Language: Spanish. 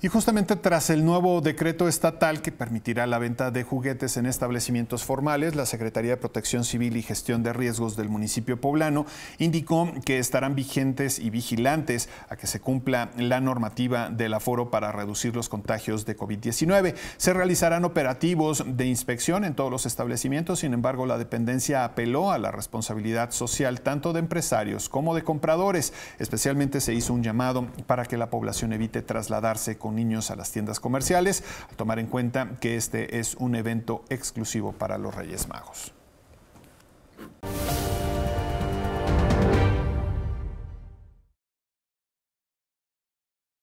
Y justamente tras el nuevo decreto estatal que permitirá la venta de juguetes en establecimientos formales, la Secretaría de Protección Civil y Gestión de Riesgos del municipio poblano indicó que estarán vigentes y vigilantes a que se cumpla la normativa del aforo para reducir los contagios de COVID-19. Se realizarán operativos de inspección en todos los establecimientos, sin embargo la dependencia apeló a la responsabilidad social tanto de empresarios como de compradores. Especialmente se hizo un llamado para que la población evite trasladarse con niños a las tiendas comerciales, a tomar en cuenta que este es un evento exclusivo para los Reyes Magos.